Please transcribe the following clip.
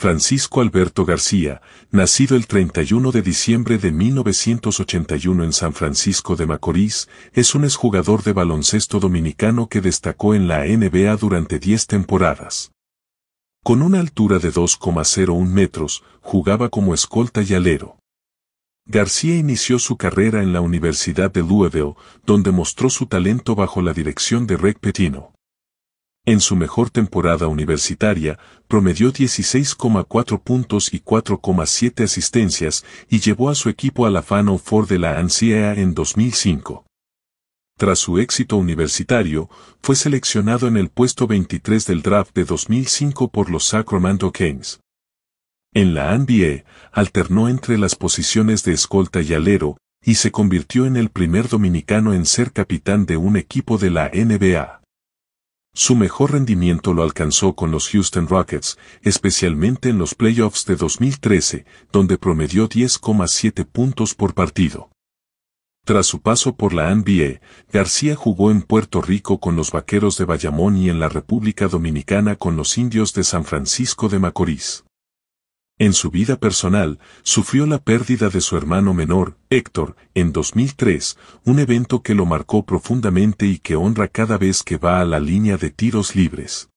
Francisco Alberto García, nacido el 31 de diciembre de 1981 en San Francisco de Macorís, es un exjugador de baloncesto dominicano que destacó en la NBA durante 10 temporadas. Con una altura de 2,01 metros, jugaba como escolta y alero. García inició su carrera en la Universidad de Louisville, donde mostró su talento bajo la dirección de Rick Petino. En su mejor temporada universitaria, promedió 16,4 puntos y 4,7 asistencias y llevó a su equipo a la Final Four de la NCAA en 2005. Tras su éxito universitario, fue seleccionado en el puesto 23 del draft de 2005 por los Sacramento Kings. En la NBA, alternó entre las posiciones de escolta y alero, y se convirtió en el primer dominicano en ser capitán de un equipo de la NBA. Su mejor rendimiento lo alcanzó con los Houston Rockets, especialmente en los playoffs de 2013, donde promedió 10,7 puntos por partido. Tras su paso por la NBA, García jugó en Puerto Rico con los Vaqueros de Bayamón y en la República Dominicana con los Indios de San Francisco de Macorís. En su vida personal, sufrió la pérdida de su hermano menor, Héctor, en 2003, un evento que lo marcó profundamente y que honra cada vez que va a la línea de tiros libres.